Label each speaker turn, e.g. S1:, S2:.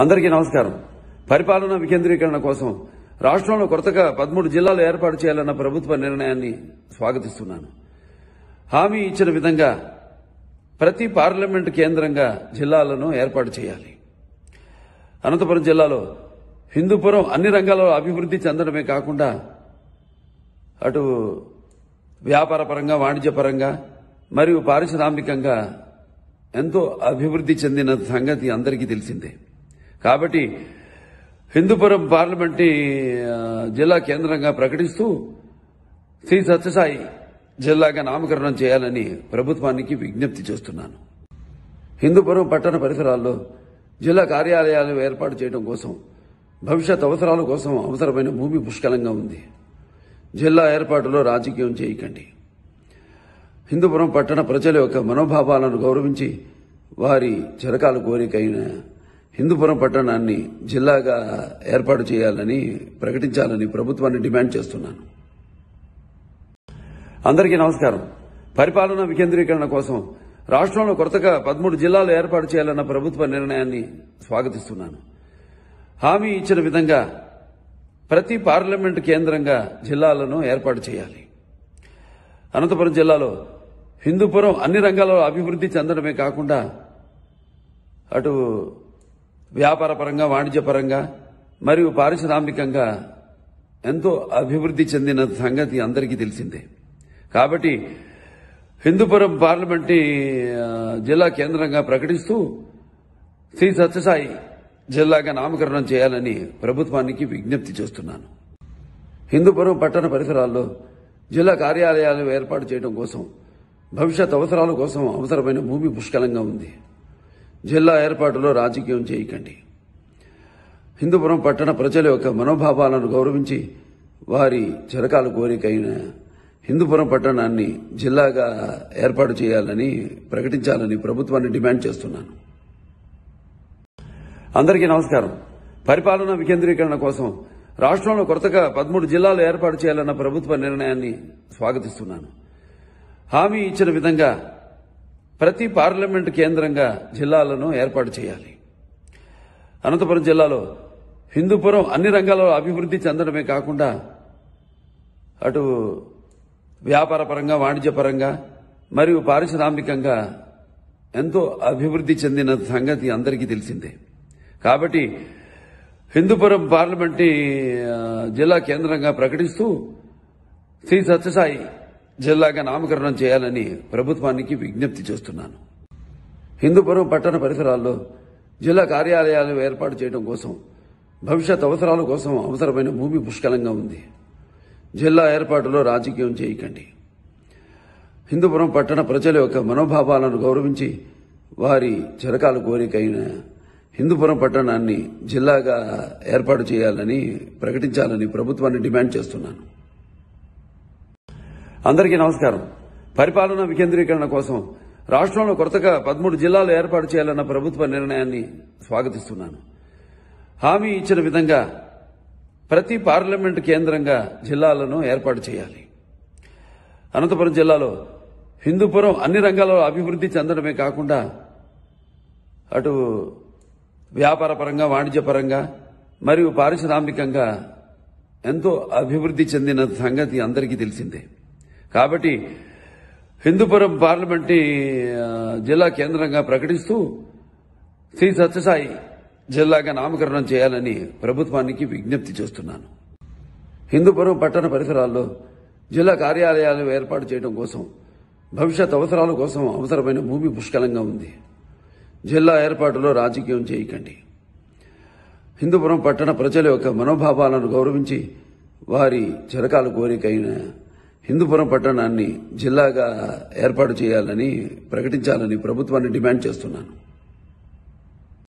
S1: అందరికీ నమస్కారం పరిపాలన వికేంద్రీకరణ కోసం రాష్ట్రంలో కొత్తగా పదమూడు జిల్లాలు ఏర్పాటు చేయాలన్న ప్రభుత్వ నిర్ణయాన్ని స్వాగతిస్తున్నాను హామీ ఇచ్చిన విధంగా ప్రతి పార్లమెంటు కేంద్రంగా జిల్లాలను ఏర్పాటు చేయాలి అనంతపురం జిల్లాలో హిందూపురం అన్ని రంగాల్లో అభివృద్ధి చెందడమే కాకుండా అటు వ్యాపారపరంగా వాణిజ్యపరంగా మరియు పారిశ్రామికంగా ఎంతో అభివృద్ధి చెందిన సంగతి అందరికీ తెలిసిందే కాబట్టి హిందూపురం పార్లమెంట్ జిల్లా కేంద్రంగా ప్రకటిస్తూ శ్రీ సత్యసాయి జిల్లాగా నామకరణం చేయాలని ప్రభుత్వానికి విజ్ఞప్తి చేస్తున్నాను హిందూపురం పట్టణ పరిసరాల్లో జిల్లా కార్యాలయాలు ఏర్పాటు చేయడం కోసం భవిష్యత్ అవసరాల కోసం అవసరమైన భూమి పుష్కలంగా ఉంది జిల్లా ఏర్పాటులో రాజకీయం చేయకండి హిందూపురం పట్టణ ప్రజల యొక్క మనోభావాలను గౌరవించి వారి చిరకాల కోరికైన హిందూపురం పట్టణాన్ని జిల్లాగా ఏర్పాటు చేయాలని ప్రకటించాలని ప్రభుత్వాన్ని డిమాండ్ చేస్తున్నాను అందరికీ నమస్కారం పరిపాలన వికేంద్రీకరణ కోసం రాష్ట్రంలో కొత్తగా పదమూడు జిల్లాలు ఏర్పాటు చేయాలన్న ప్రభుత్వ నిర్ణయాన్ని స్వాగతిస్తున్నాను హామీ ఇచ్చిన విధంగా ప్రతి పార్లమెంటు కేంద్రంగా జిల్లాలను ఏర్పాటు చేయాలి అనంతపురం జిల్లాలో హిందూపురం అన్ని రంగాల్లో అభివృద్ధి చెందడమే కాకుండా అటు వ్యాపారపరంగా వాణిజ్యపరంగా మరియు పారిశ్రామికంగా ఎంతో అభివృద్ధి చెందిన సంగతి అందరికీ తెలిసిందే కాబట్టి హిందూపురం పార్లమెంట్ జిల్లా కేంద్రంగా ప్రకటిస్తూ శ్రీ సత్యసాయి జిల్లాగా నామకరణం చేయాలని ప్రభుత్వానికి విజ్ఞప్తి చేస్తున్నాను హిందూపురం పట్టణ పరిసరాల్లో జిల్లా కార్యాలయాలు ఏర్పాటు చేయడం కోసం భవిష్యత్ అవసరాల కోసం అవసరమైన భూమి పుష్కలంగా ఉంది జిల్లా ఏర్పాటులో రాజకీయం చేయకండి హిందూపురం పట్టణ ప్రజల యొక్క మనోభావాలను గౌరవించి వారి చిరకాల కోరికైన హిందూపురం పట్టణాన్ని జిల్లాగా ఏర్పాటు చేయాలని ప్రకటించాలని ప్రభుత్వాన్ని డిమాండ్ చేస్తున్నాను అందరికీ నమస్కారం పరిపాలన వికేంద్రీకరణ కోసం రాష్టంలో కొత్తగా పదమూడు జిల్లాలు ఏర్పాటు చేయాలన్న ప్రభుత్వ నిర్ణయాన్ని స్వాగతిస్తున్నాను హామీ ఇచ్చిన విధంగా ప్రతి పార్లమెంటు కేంద్రంగా జిల్లాలను ఏర్పాటు చేయాలి అనంతపురం జిల్లాలో హిందూపురం అన్ని రంగాల్లో అభివృద్ధి చెందడమే కాకుండా అటు వ్యాపారపరంగా వాణిజ్యపరంగా మరియు పారిశ్రామికంగా ఎంతో అభివృద్ధి చెందిన సంగతి అందరికీ తెలిసిందే కాబట్టి హిందూపురం పార్లమెంట్ జిల్లా కేంద్రంగా ప్రకటిస్తూ శ్రీ సత్యసాయి జిల్లాగా నామకరణం చేయాలని ప్రభుత్వానికి విజ్ఞప్తి చేస్తున్నాను హిందూపురం పట్టణ పరిసరాల్లో జిల్లా కార్యాలయాలు ఏర్పాటు చేయడం కోసం భవిష్యత్ అవసరాల కోసం అవసరమైన భూమి పుష్కలంగా ఉంది జిల్లా ఏర్పాటులో రాజకీయం చేయకండి హిందూపురం పట్టణ ప్రజల యొక్క మనోభావాలను గౌరవించి వారి చిరకాల కోరికైన హిందూపురం పట్టణాన్ని జిల్లాగా ఏర్పాటు చేయాలని ప్రకటించాలని ప్రభుత్వాన్ని డిమాండ్ చేస్తున్నాను అందరికీ నమస్కారం పరిపాలన వికేంద్రీకరణ కోసం రాష్ట్రంలో కొత్తగా పదమూడు జిల్లాలు ఏర్పాటు చేయాలన్న ప్రభుత్వ నిర్ణయాన్ని స్వాగతిస్తున్నాను హామీ ఇచ్చిన విధంగా ప్రతి పార్లమెంటు కేంద్రంగా జిల్లాలను ఏర్పాటు చేయాలి అనంతపురం జిల్లాలో హిందూపురం అన్ని రంగాల్లో అభివృద్ధి చెందడమే కాకుండా అటు వ్యాపారపరంగా వాణిజ్యపరంగా మరియు పారిశ్రామికంగా ఎంతో అభివృద్ధి చెందిన సంగతి అందరికీ తెలిసిందే కాబట్టి హిందూపురం పార్లమెంట్ జిల్లా కేంద్రంగా ప్రకటిస్తూ శ్రీ సత్యసాయి జిల్లాగా నామకరణం చేయాలని ప్రభుత్వానికి విజ్ఞప్తి చేస్తున్నాను హిందూపురం పట్టణ పరిసరాల్లో జిల్లా కార్యాలయాలు ఏర్పాటు చేయడం కోసం భవిష్యత్ అవసరాల కోసం అవసరమైన భూమి పుష్కలంగా ఉంది జిల్లా ఏర్పాటులో రాజకీయం చేయకండి హిందూపురం పట్టణ ప్రజల యొక్క మనోభావాలను గౌరవించి వారి చిరకాల కోరికైన హిందూపురం పట్టణాన్ని జిల్లాగా ఏర్పాటు చేయాలని ప్రకటించాలని ప్రభుత్వాన్ని డిమాండ్ చేస్తున్నాను